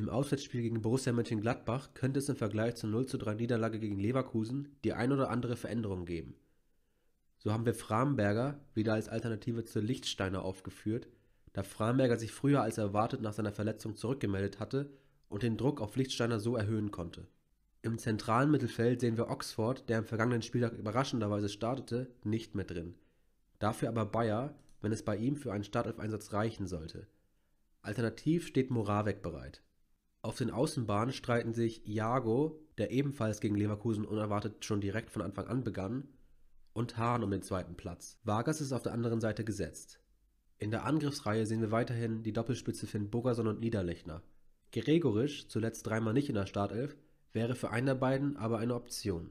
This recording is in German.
Im Auswärtsspiel gegen Borussia Mönchengladbach könnte es im Vergleich zur 0:3 Niederlage gegen Leverkusen die ein oder andere Veränderung geben. So haben wir Framberger wieder als Alternative zu Lichtsteiner aufgeführt, da Framberger sich früher als erwartet nach seiner Verletzung zurückgemeldet hatte und den Druck auf Lichtsteiner so erhöhen konnte. Im zentralen Mittelfeld sehen wir Oxford, der im vergangenen Spieltag überraschenderweise startete, nicht mehr drin. Dafür aber Bayer, wenn es bei ihm für einen Startelf-Einsatz reichen sollte. Alternativ steht Moravec bereit. Auf den Außenbahnen streiten sich Jago, der ebenfalls gegen Leverkusen unerwartet schon direkt von Anfang an begann, und Hahn um den zweiten Platz. Vargas ist auf der anderen Seite gesetzt. In der Angriffsreihe sehen wir weiterhin die Doppelspitze Finn Bogerson und Niederlechner. Gregorisch, zuletzt dreimal nicht in der Startelf, wäre für einen der beiden aber eine Option.